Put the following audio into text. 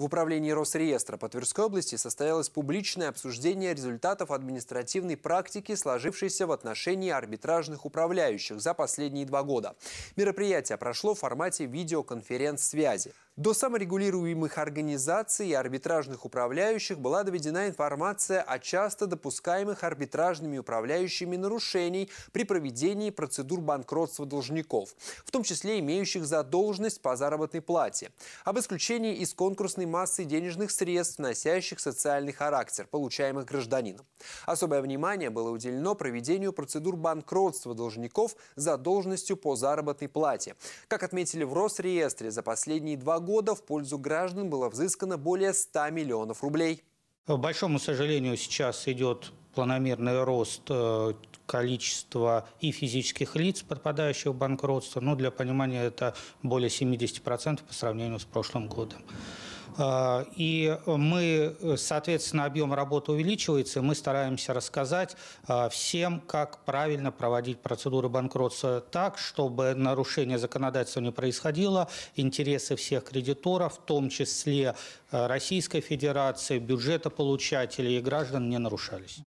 В управлении Росреестра по Тверской области состоялось публичное обсуждение результатов административной практики, сложившейся в отношении арбитражных управляющих за последние два года. Мероприятие прошло в формате видеоконференц-связи. До саморегулируемых организаций и арбитражных управляющих была доведена информация о часто допускаемых арбитражными управляющими нарушений при проведении процедур банкротства должников, в том числе имеющих задолженность по заработной плате, об исключении из конкурсной массы денежных средств, носящих социальный характер, получаемых гражданином. Особое внимание было уделено проведению процедур банкротства должников задолженностью по заработной плате. Как отметили в Росреестре, за последние два года года в пользу граждан было взыскано более 100 миллионов рублей. К большому сожалению, сейчас идет планомерный рост э, количество и физических лиц, подпадающих в банкротство. Ну, для понимания, это более 70% по сравнению с прошлым годом. А, и мы, соответственно, объем работы увеличивается, и мы стараемся рассказать а, всем, как правильно проводить процедуры банкротства так, чтобы нарушение законодательства не происходило, интересы всех кредиторов, в том числе а, Российской Федерации, бюджетополучателей и граждан не нарушались.